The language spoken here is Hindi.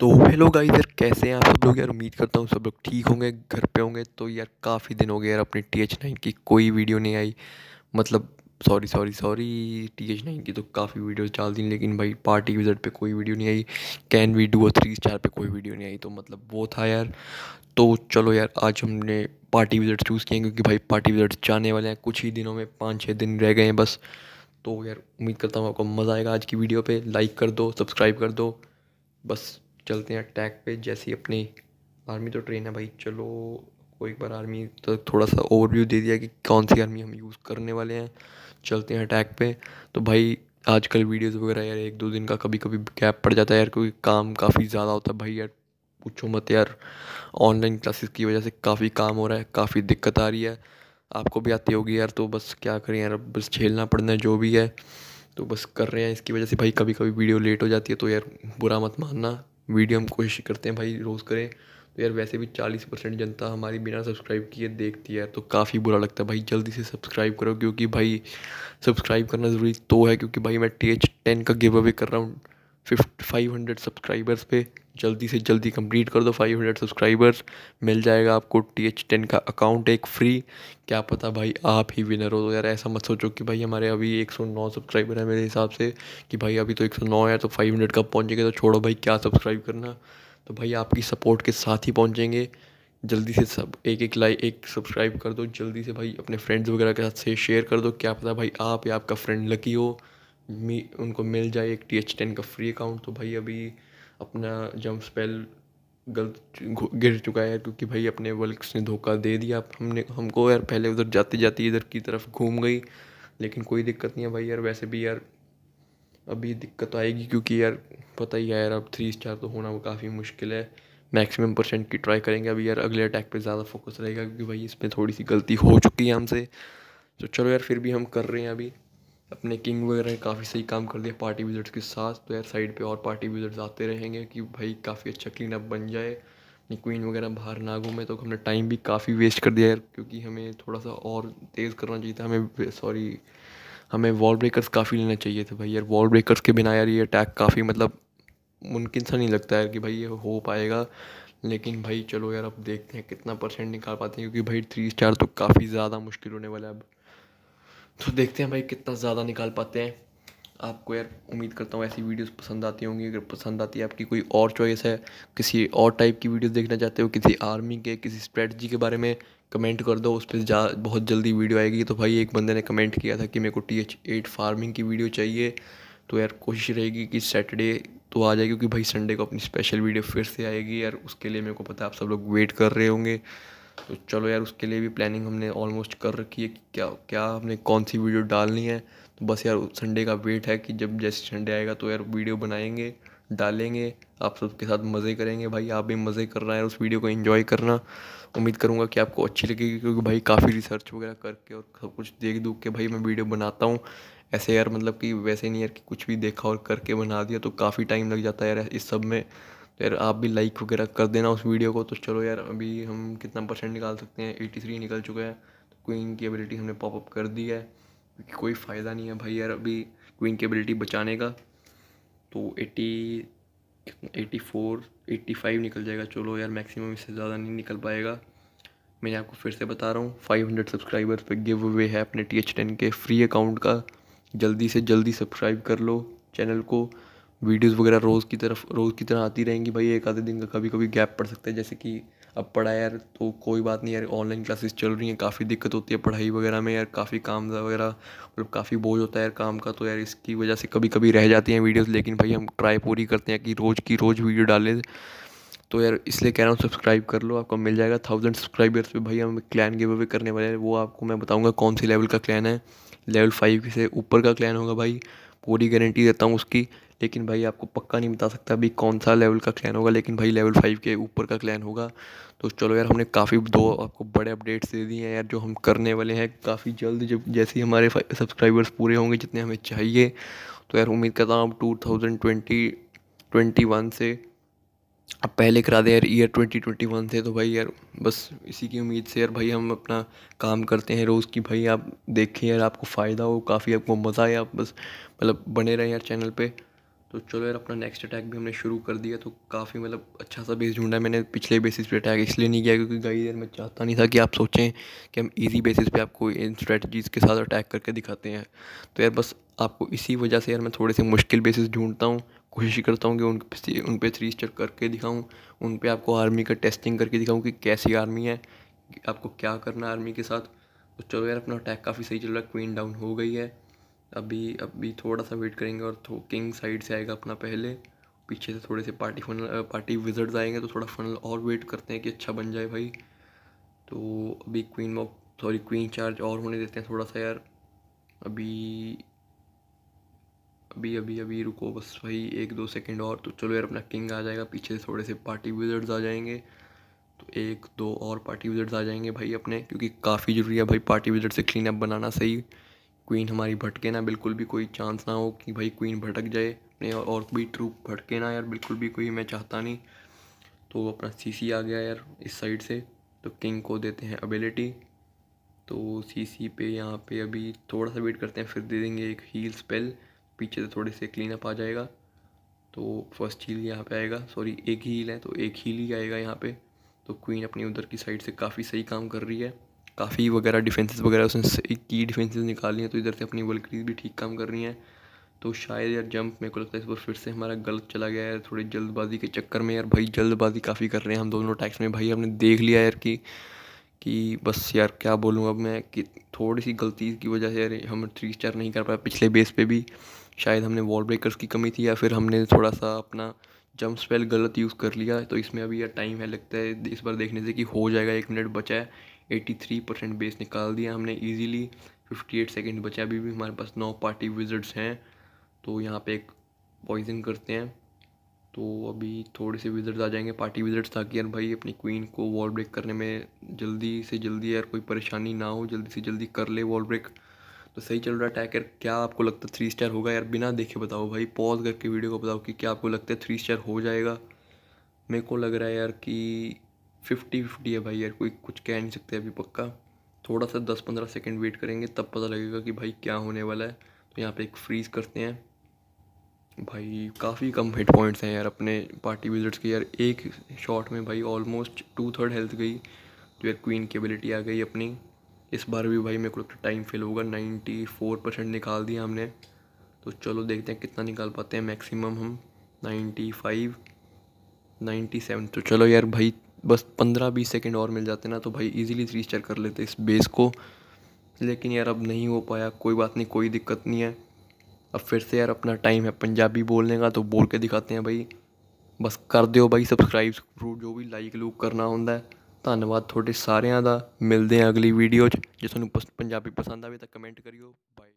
तो हेलो गाइस यार कैसे हैं आप सब लोग यार उम्मीद करता हूँ सब लोग ठीक होंगे घर पे होंगे तो यार काफ़ी दिन हो गए यार अपने टी एच नाइन की कोई वीडियो नहीं आई मतलब sorry sorry sorry T H nine की तो काफ़ी वीडियोस डाल दी लेकिन भाई पार्टी विजिट पे कोई वीडियो नहीं आई कैन वी डू और थ्री स्टार पे कोई वीडियो नहीं आई तो मतलब वो था यार तो चलो यार आज हमने पार्टी विजिट चूज़ किए क्योंकि भाई पार्टी विजिट जाने वाले हैं कुछ ही दिनों में पाँच छः दिन रह गए हैं बस तो यार उम्मीद करता हूँ आपको मज़ा आएगा आज की वीडियो पर लाइक कर दो सब्सक्राइब कर दो बस चलते हैं अटैक पे जैसी अपनी आर्मी तो ट्रेन है भाई चलो को एक बार आर्मी तो थोड़ा सा ओवरव्यू दे दिया कि कौन सी आर्मी हम यूज़ करने वाले हैं चलते हैं अटैक पे तो भाई आजकल वीडियोस वगैरह यार एक दो दिन का कभी कभी गैप पड़ जाता है यार क्योंकि काम काफ़ी ज़्यादा होता है भाई यार पूछो मत यार ऑनलाइन क्लासेस की वजह से काफ़ी काम हो रहा है काफ़ी दिक्कत आ रही है आपको भी आती होगी यार तो बस क्या करें यार बस झेलना पड़ना है जो भी है तो बस कर रहे हैं इसकी वजह से भाई कभी कभी वीडियो लेट हो जाती है तो यार बुरा मत मानना वीडियो हम कोशिश करते हैं भाई रोज़ करें तो यार वैसे भी चालीस परसेंट जनता हमारी बिना सब्सक्राइब किए देखती है तो काफ़ी बुरा लगता है भाई जल्दी से सब्सक्राइब करो क्योंकि भाई सब्सक्राइब करना ज़रूरी तो है क्योंकि भाई मैं टी एच टेन का गिव अवे कर रहा हूँ फिफ्ट फाइव हंड्रेड सब्सक्राइबर्स पे जल्दी से जल्दी कंप्लीट कर दो फाइव हंड्रेड सब्सक्राइबर्स मिल जाएगा आपको टी एच टेन का अकाउंट एक फ्री क्या पता भाई आप ही विनर हो तो यार ऐसा मत सोचो कि भाई हमारे अभी एक सौ नौ सब्सक्राइबर है मेरे हिसाब से कि भाई अभी तो एक सौ नौ है तो फाइव हंड्रेड कब पहुँचेंगे तो छोड़ो भाई क्या सब्सक्राइब करना तो भाई आपकी सपोर्ट के साथ ही पहुँचेंगे जल्दी से सब एक एक लाइक एक सब्सक्राइब कर दो जल्दी से भाई अपने फ्रेंड्स वगैरह के साथ से शेयर कर दो क्या पता भाई आप या आपका फ्रेंड लकी हो मी उनको मिल जाए एक टी एच टेन का फ्री अकाउंट तो भाई अभी अपना जंप स्पेल गलत गिर चुका है क्योंकि भाई अपने वल्क्स ने धोखा दे दिया हमने हमको यार पहले उधर जाती जाती इधर की तरफ घूम गई लेकिन कोई दिक्कत नहीं है भाई यार वैसे भी यार अभी दिक्कत तो आएगी क्योंकि यार पता ही है यार अब थ्री स्टार तो होना वो काफ़ी मुश्किल है मैक्सिमम परसेंट की ट्राई करेंगे अभी यार अगले अटैक पे ज़्यादा फोकस रहेगा क्योंकि भाई इसमें थोड़ी सी गलती हो चुकी है हमसे तो चलो यार फिर भी हम कर रहे हैं अभी अपने किंग वगैरह ने काफ़ी सही काम कर दिया पार्टी विजिट्स के साथ तो यार साइड पे और पार्टी विजिट्स आते रहेंगे कि भाई काफ़ी अच्छा क्लीन अप बन जाए अपनी क्वीन वगैरह बाहर ना घूमे तो हमने टाइम भी काफ़ी वेस्ट कर दिया यार क्योंकि हमें थोड़ा सा और तेज़ करना चाहिए था हमें सॉरी हमें वॉल ब्रेकर्स काफ़ी लेना चाहिए थे भाई यार वॉल ब्रेकर्स के बिना यार ये अटैक काफ़ी मतलब मुमकिन सा नहीं लगता है कि भाई ये हो पाएगा लेकिन भाई चलो यार अब देखते हैं कितना परसेंट निकाल पाते हैं क्योंकि भाई थ्री स्टार तो काफ़ी ज़्यादा मुश्किल होने वाला है अब तो देखते हैं भाई कितना ज़्यादा निकाल पाते हैं आपको यार उम्मीद करता हूँ ऐसी वीडियोस पसंद आती होंगी अगर पसंद आती है आपकी कोई और चॉइस है किसी और टाइप की वीडियोस देखना चाहते हो किसी आर्मी के किसी स्ट्रेटजी के बारे में कमेंट कर दो उस पर जा बहुत जल्दी वीडियो आएगी तो भाई एक बंदे ने कमेंट किया था कि मेरे को टी एच एट फार्मिंग की वीडियो चाहिए तो यार कोशिश रहेगी कि सैटरडे तो आ जाए क्योंकि भाई संडे को अपनी स्पेशल वीडियो फिर से आएगी यार उसके लिए मेरे को पता है आप सब लोग वेट कर रहे होंगे तो चलो यार उसके लिए भी प्लानिंग हमने ऑलमोस्ट कर रखी है कि क्या क्या हमने कौन सी वीडियो डालनी है तो बस यार संडे का वेट है कि जब जैसे संडे आएगा तो यार वीडियो बनाएंगे डालेंगे आप सबके साथ मज़े करेंगे भाई आप भी मज़े करना है उस वीडियो को इंजॉय करना उम्मीद करूँगा कि आपको अच्छी लगेगी क्योंकि भाई काफ़ी रिसर्च वगैरह करके और सब कुछ देख दूख के भाई मैं वीडियो बनाता हूँ ऐसे यार मतलब कि वैसे नहीं यार कि कुछ भी देखा और करके बना दिया तो काफ़ी टाइम लग जाता है यार इस सब में तो यार आप भी लाइक वगैरह कर देना उस वीडियो को तो चलो यार अभी हम कितना परसेंट निकाल सकते हैं एटी थ्री निकल चुका है तो क्वीन की एबिलिटी हमने पॉपअप कर दी है क्योंकि कोई फ़ायदा नहीं है भाई यार अभी क्वीन की एबिलिटी बचाने का तो eighty eighty four eighty five निकल जाएगा चलो यार मैक्सिमम इससे ज़्यादा नहीं निकल पाएगा मैं आपको फिर से बता रहा हूँ फाइव हंड्रेड सब्सक्राइबर्स पर गिव अवे है अपने टी एच टेन के फ्री अकाउंट का जल्दी से जल्दी सब्सक्राइब कर लो चैनल को वीडियोस वगैरह रोज़ की तरफ रोज़ की तरह आती रहेंगी भाई एक आधे दिन का कभी कभी गैप पड़ सकता है जैसे कि अब पढ़ा यार तो कोई बात नहीं यार ऑनलाइन क्लासेस चल रही हैं काफ़ी दिक्कत होती है पढ़ाई वगैरह में यार काफ़ी काम वगैरह मतलब काफ़ी बोझ होता है यार काम का तो यार इसकी वजह से कभी कभी रह जाती हैं वीडियोज़ लेकिन भाई हम ट्राई पूरी करते हैं कि रोज़ की रोज़ वीडियो डालें तो यार इसलिए कह रहा हूँ सब्सक्राइब कर लो आपको मिल जाएगा थाउजेंड सब्सक्राइबर्स पे भाई हम क्लैन गिव अवे करने वाले हैं वो आपको मैं बताऊँगा कौन सी लेवल का क्लैन है लेवल फाइव से ऊपर का क्लैन होगा भाई पूरी गारंटी देता हूँ उसकी लेकिन भाई आपको पक्का नहीं बता सकता अभी कौन सा लेवल का क्लैन होगा लेकिन भाई लेवल फाइव के ऊपर का क्लैन होगा तो चलो यार हमने काफ़ी दो आपको बड़े अपडेट्स दे दिए हैं यार जो हम करने वाले हैं काफ़ी जल्द जब जैसे ही हमारे सब्सक्राइबर्स पूरे होंगे जितने हमें चाहिए तो यार उम्मीद करता हूँ आप two thousand twenty twenty one से अब पहले करा दे यार ईयर ट्वेंटी ट्वेंटी वन से तो भाई यार बस इसी की उम्मीद से यार भाई हम अपना काम करते हैं रोज़ की भाई आप देखें यार आपको फ़ायदा हो काफ़ी आपको मज़ा आया आप बस मतलब बने रहें यार चैनल पे तो चलो यार अपना नेक्स्ट अटैक भी हमने शुरू कर दिया तो काफ़ी मतलब अच्छा सा बेस ढूंढा मैंने पिछले बेसिस पे अटैक इसलिए नहीं किया क्योंकि गई यार मैं चाहता नहीं था कि आप सोचें कि हम इजी बेसिस पे आपको इन स्ट्रेटजीज़ के साथ अटैक करके दिखाते हैं तो यार बस आपको इसी वजह से यार मैं थोड़े से मुश्किल बेसिस ढूंढता हूँ कोशिश करता हूँ कि उन पे उन पर थ्री स्टेप करके दिखाऊँ उन पर आपको आर्मी का टेस्टिंग करके दिखाऊँ कि कैसी आर्मी है आपको क्या करना है आर्मी के साथ तो चलो यार अपना अटैक काफ़ी सही चल रहा है क्वीन डाउन हो गई है अभी अभी थोड़ा सा वेट करेंगे और किंग साइड से आएगा अपना पहले पीछे से थोड़े से पार्टी फनल पार्टी विजर्ड्स आएंगे तो थोड़ा फनल और वेट करते हैं कि अच्छा बन जाए भाई तो अभी queen walk sorry queen charge और होने देते हैं थोड़ा सा यार अभी अभी अभी अभी रुको बस भाई एक दो सेकंड और तो चलो यार अपना किंग आ जाएगा पीछे थोड़े से पार्टी विजर्ड्स आ जाएंगे तो एक दो और पार्टी विजर्ड्स आ जाएंगे भाई अपने क्योंकि काफ़ी ज़रूरी है भाई पार्टी विजर्ड से क्लीन अप बनाना सही क्वीन हमारी भटके ना बिल्कुल भी कोई चांस ना हो कि भाई क्वीन भटक जाए अपने और, भी ट्रूप भटके ना यार बिल्कुल भी कोई मैं चाहता नहीं तो अपना सी आ गया यार इस साइड से तो किंग को देते हैं अबिलिटी तो सीसी पे यहाँ पे अभी थोड़ा सा वेट करते हैं फिर दे देंगे एक हील स्पेल पीछे से थोड़े से क्लीन अप आ जाएगा तो फर्स्ट हील यहाँ पे आएगा सॉरी एक ही हील है तो एक हील ही आएगा यहाँ पे तो क्वीन अपनी उधर की साइड से काफ़ी सही काम कर रही है काफ़ी वगैरह डिफेंसेस वगैरह उसने की डिफेंसेस निकाली हैं तो इधर से अपनी वल्करीज भी ठीक काम कर रही हैं तो शायद यार जंप मेरे को लगता है इस बार फिर से हमारा गलत चला गया है थोड़ी जल्दबाजी के चक्कर में यार भाई जल्दबाजी काफ़ी कर रहे हैं हम दोनों टैक्स में भाई हमने देख लिया यार कि कि बस यार क्या बोलूँ अब मैं कि थोड़ी सी गलती की वजह से यार हम थ्री स्टार नहीं कर पाए पिछले बेस पे भी शायद हमने वॉल ब्रेकर्स की कमी थी या फिर हमने थोड़ा सा अपना जंप स्पेल गलत यूज़ कर लिया तो इसमें अभी यार टाइम है लगता है इस बार देखने से कि हो जाएगा एक मिनट बचा है एटी थ्री परसेंट बेस निकाल दिया हमने ईजीली फिफ्टी एट सेकेंड बचा अभी भी हमारे पास नौ पार्टी विजट्स हैं तो यहाँ पे एक पॉइजन करते हैं तो अभी थोड़े से विजिट्स आ जाएंगे पार्टी विजिट्स ताकि यार भाई अपनी क्वीन को वॉल ब्रेक करने में जल्दी से जल्दी यार कोई परेशानी ना हो जल्दी से जल्दी कर ले वॉल ब्रेक तो सही चल रहा है अटैक यार क्या आपको लगता है थ्री स्टार होगा यार बिना देखे बताओ भाई पॉज करके वीडियो को बताओ कि क्या आपको लगता है थ्री स्टार हो जाएगा मेरे को लग रहा है यार कि फिफ्टी फिफ्टी है भाई यार कोई कुछ कह नहीं सकते अभी पक्का थोड़ा सा दस पंद्रह सेकेंड वेट करेंगे तब पता लगेगा कि भाई क्या होने वाला है तो यहाँ पर एक फ्रीज़ करते हैं भाई काफ़ी कम हिट पॉइंट्स हैं यार अपने पार्टी विजिट्स की यार एक शॉट में भाई ऑलमोस्ट टू थर्ड हेल्थ गई जो तो यार क्वीन की एबिलिटी आ गई अपनी इस बार भी भाई मेरे को लगता टाइम फेल होगा नाइन्टी फोर परसेंट निकाल दिया हमने तो चलो देखते हैं कितना निकाल पाते हैं मैक्सिमम हम नाइन्टी फाइव नाइन्टी सेवन तो चलो यार भाई बस पंद्रह बीस सेकेंड और मिल जाते ना तो भाई इजीली स्टार कर लेते इस बेस को लेकिन यार अब नहीं हो पाया कोई बात नहीं कोई दिक्कत नहीं है ਅਬ ਫਿਰ से ਯਾਰ ਆਪਣਾ ਟਾਈਮ ਹੈ ਪੰਜਾਬੀ ਬੋਲਨੇ ਦਾ तो ਬੋਲ ਕੇ ਦਿਖਾਤੇ हैं ਭਾਈ ਬਸ ਕਰ ਦਿਓ ਭਾਈ ਸਬਸਕ੍ਰਾਈਬ ਜੋ ਵੀ ਲਾਈਕ ਲੂਕ ਕਰਨਾ ਹੁੰਦਾ ਧੰਨਵਾਦ ਤੁਹਾਡੇ ਸਾਰਿਆਂ ਦਾ ਮਿਲਦੇ ਆ ਅਗਲੀ ਵੀਡੀਓ 'ਚ ਜੇ ਤੁਹਾਨੂੰ ਪੰਜਾਬੀ ਪਸੰਦ ਆਵੇ ਤਾਂ ਕਮੈਂਟ ਕਰਿਓ ਬਾਏ